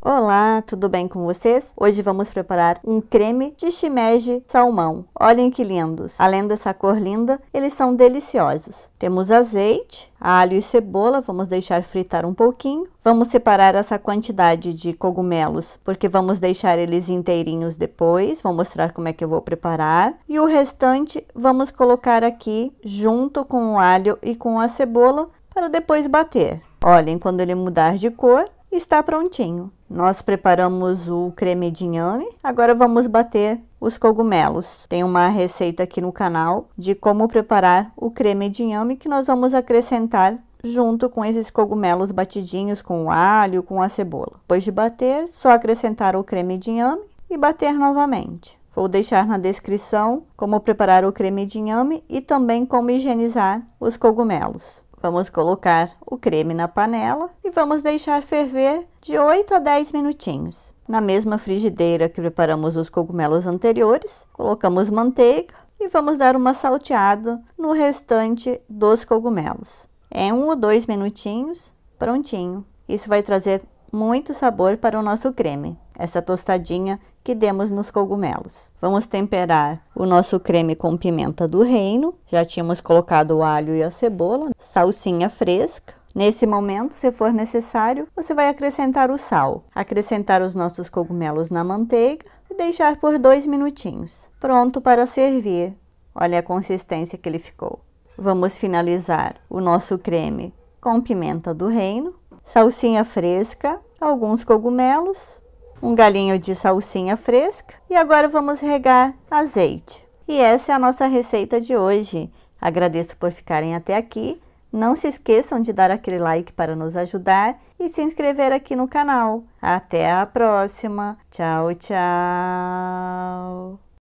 Olá, tudo bem com vocês? Hoje vamos preparar um creme de shimeji salmão. Olhem que lindos! Além dessa cor linda, eles são deliciosos. Temos azeite, alho e cebola, vamos deixar fritar um pouquinho. Vamos separar essa quantidade de cogumelos, porque vamos deixar eles inteirinhos depois. Vou mostrar como é que eu vou preparar. E o restante vamos colocar aqui junto com o alho e com a cebola para depois bater. Olhem, quando ele mudar de cor, está prontinho. Nós preparamos o creme de inhame, agora vamos bater os cogumelos. Tem uma receita aqui no canal de como preparar o creme de inhame que nós vamos acrescentar junto com esses cogumelos batidinhos com o alho, com a cebola. Depois de bater, só acrescentar o creme de inhame e bater novamente. Vou deixar na descrição como preparar o creme de inhame e também como higienizar os cogumelos. Vamos colocar o creme na panela e vamos deixar ferver de 8 a 10 minutinhos. Na mesma frigideira que preparamos os cogumelos anteriores, colocamos manteiga e vamos dar uma salteada no restante dos cogumelos. É um ou dois minutinhos, prontinho. Isso vai trazer muito sabor para o nosso creme essa tostadinha que demos nos cogumelos. Vamos temperar o nosso creme com pimenta do reino, já tínhamos colocado o alho e a cebola, salsinha fresca, Nesse momento, se for necessário, você vai acrescentar o sal, acrescentar os nossos cogumelos na manteiga e deixar por dois minutinhos. Pronto para servir. Olha a consistência que ele ficou. Vamos finalizar o nosso creme com pimenta do reino, salsinha fresca, alguns cogumelos, um galinho de salsinha fresca e agora vamos regar azeite. E essa é a nossa receita de hoje. Agradeço por ficarem até aqui. Não se esqueçam de dar aquele like para nos ajudar e se inscrever aqui no canal. Até a próxima. Tchau, tchau.